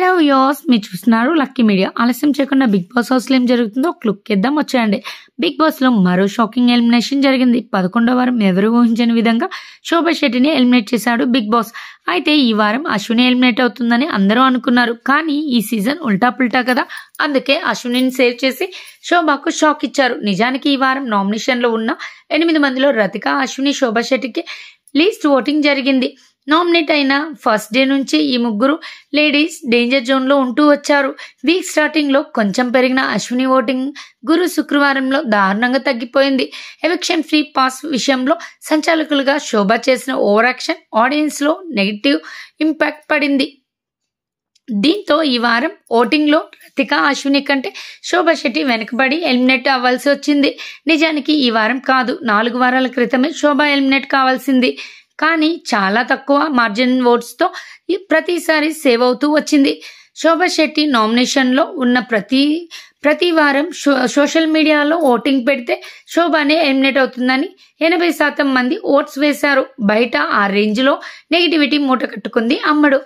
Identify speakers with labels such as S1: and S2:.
S1: hello views మీరు చూస్తున్నారు lucky media ఆలస్యం చేయకుండా బిగ్ బాస్ హౌస్లో ఏం జరుగుతుందో క్లుక్ ఇద్దాం వచ్చేయండి బిగ్ బాస్లో మరో షాకింగ్ ఎలిమినేషన్ జరిగింది పదకొండో వారం ఎవరు ఊహించని విధంగా శోభా శెట్టిని ఎలిమినేట్ చేశాడు బిగ్ బాస్ అయితే ఈ వారం అశ్విని ఎలిమినేట్ అవుతుందని అందరూ అనుకున్నారు కానీ ఈ సీజన్ ఉల్టా పుల్టా కదా అందుకే అశ్వినిని సేవ్ చేసి శోభాకు షాక్ ఇచ్చారు నిజానికి ఈ వారం నామినేషన్లో ఉన్న ఎనిమిది మందిలో రతిక అశ్విని శోభా శెట్టికి లీస్ట్ ఓటింగ్ జరిగింది నామినేట్ అయిన ఫస్ట్ డే నుంచి ఈ ముగ్గురు లేడీస్ డేంజర్ జోన్లో ఉంటూ వచ్చారు వీక్ స్టార్టింగ్లో కొంచెం పెరిగిన అశ్విని ఓటింగ్ గురు శుక్రవారంలో దారుణంగా తగ్గిపోయింది ఎలక్షన్ ఫ్రీ పాస్ విషయంలో సంచాలకులుగా శోభ చేసిన ఓవరాక్షన్ ఆడియన్స్లో నెగిటివ్ ఇంపాక్ట్ పడింది దీంతో ఈ వారం ఓటింగ్లో రతిక అశ్విని కంటే శోభ శెట్టి వెనుకబడి ఎలిమినేట్ అవ్వాల్సి వచ్చింది నిజానికి ఈ వారం కాదు నాలుగు వారాల క్రితమే శోభ ఎలిమినేట్ కావాల్సింది కానీ చాలా తక్కువ మార్జిన్ ఓట్స్తో ప్రతిసారి సేవ్ అవుతూ వచ్చింది శోభ శెట్టి నామినేషన్లో ఉన్న ప్రతి ప్రతి వారం సోషల్ మీడియాలో ఓటింగ్ పెడితే శోభానే ఎలిమినేట్ అవుతుందని ఎనభై శాతం మంది ఓట్స్ వేశారు బయట ఆ రేంజ్లో నెగిటివిటీ మూట కట్టుకుంది అమ్మడు